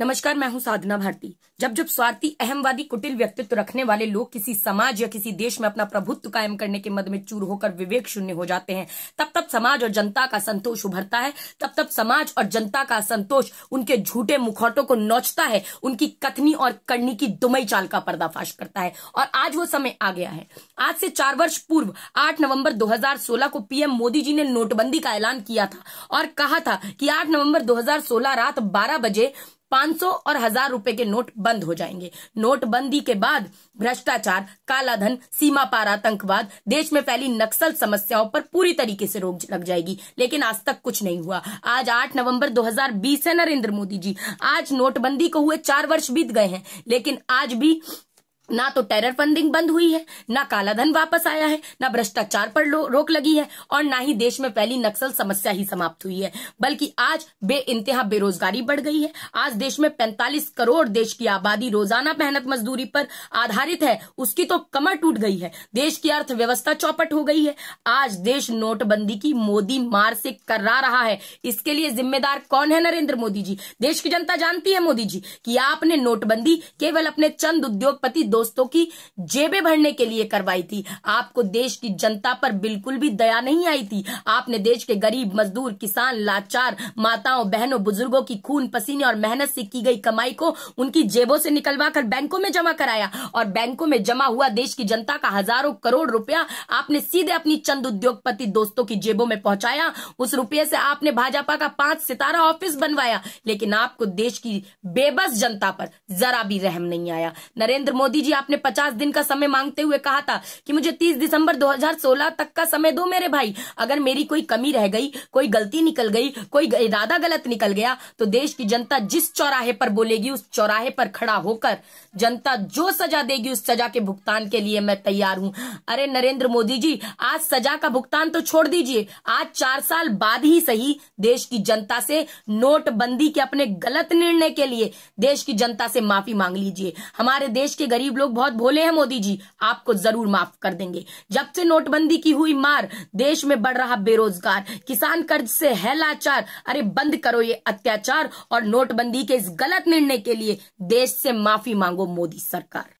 नमस्कार मैं हूं साधना भारती जब जब स्वार्थी अहमवादी कुटिल व्यक्तित्व रखने वाले लोग किसी समाज या किसी देश में अपना प्रभुत्व कायम करने के मद में चूर होकर विवेक शून्य हो जाते हैं तब तब समाज और जनता का संतोष उभरता है तब तब समाज और जनता का संतोष उनके झूठे मुखौटों को नोचता है उनकी कथनी और करनी की दुमई चाल का पर्दाफाश करता है और आज वो समय आ गया है आज से चार वर्ष पूर्व आठ नवम्बर दो को पीएम मोदी जी ने नोटबंदी का ऐलान किया था और कहा था कि आठ नवम्बर दो रात बारह बजे 500 और हजार रुपए के नोट बंद हो जाएंगे नोटबंदी के बाद भ्रष्टाचार कालाधन सीमा पार आतंकवाद देश में फैली नक्सल समस्याओं पर पूरी तरीके से रोक लग जाएगी लेकिन आज तक कुछ नहीं हुआ आज 8 नवंबर 2020 है नरेंद्र मोदी जी आज नोटबंदी को हुए चार वर्ष बीत गए हैं लेकिन आज भी ना तो टेरर फंडिंग बंद हुई है ना कालाधन वापस आया है ना भ्रष्टाचार पर रोक लगी है और ना ही देश में पहली नक्सल समस्या ही समाप्त हुई है बल्कि आज बे इंतहा बेरोजगारी बढ़ गई है आज देश में 45 करोड़ देश की आबादी रोजाना मेहनत मजदूरी पर आधारित है उसकी तो कमर टूट गई है देश की अर्थव्यवस्था चौपट हो गई है आज देश नोटबंदी की मोदी मार से करा रहा है इसके लिए जिम्मेदार कौन है नरेंद्र मोदी जी देश की जनता जानती है मोदी जी की आपने नोटबंदी केवल अपने चंद उद्योगपति दोस्तों की जेबें भरने के लिए करवाई थी आपको देश की जनता पर बिल्कुल भी दया नहीं आई थी आपने देश के गरीब मजदूर किसान लाचार माताओं बहनों बुजुर्गों की खून पसीने और मेहनत से की गई कमाई को उनकी जेबों से निकलवा कर बैंकों में जमा कराया और बैंकों में जमा हुआ देश की जनता का हजारों करोड़ रुपया आपने सीधे अपनी चंद उद्योगपति दोस्तों की जेबों में पहुंचाया उस रुपये से आपने भाजपा का पांच सितारा ऑफिस बनवाया लेकिन आपको देश की बेबस जनता पर जरा भी रहम नहीं आया नरेंद्र मोदी जी जी आपने पचास दिन का समय मांगते हुए कहा था कि मुझे तीस दिसंबर 2016 तक का समय दो मेरे भाई अगर मेरी कोई कमी रह गई कोई गलती निकल गई कोई इरादा गलत निकल गया तो देश की जनता जिस चौराहे पर बोलेगी उस चौराहे पर खड़ा होकर जनता जो सजा देगी उस सजा के भुगतान के लिए मैं तैयार हूँ अरे नरेंद्र मोदी जी आज सजा का भुगतान तो छोड़ दीजिए आज चार साल बाद ही सही देश की जनता से नोटबंदी के अपने गलत निर्णय के लिए देश की जनता से माफी मांग लीजिए हमारे देश के गरीब लोग बहुत भोले हैं मोदी जी आपको जरूर माफ कर देंगे जब से नोटबंदी की हुई मार देश में बढ़ रहा बेरोजगार किसान कर्ज से है लाचार अरे बंद करो ये अत्याचार और नोटबंदी के इस गलत निर्णय के लिए देश से माफी मांगो मोदी सरकार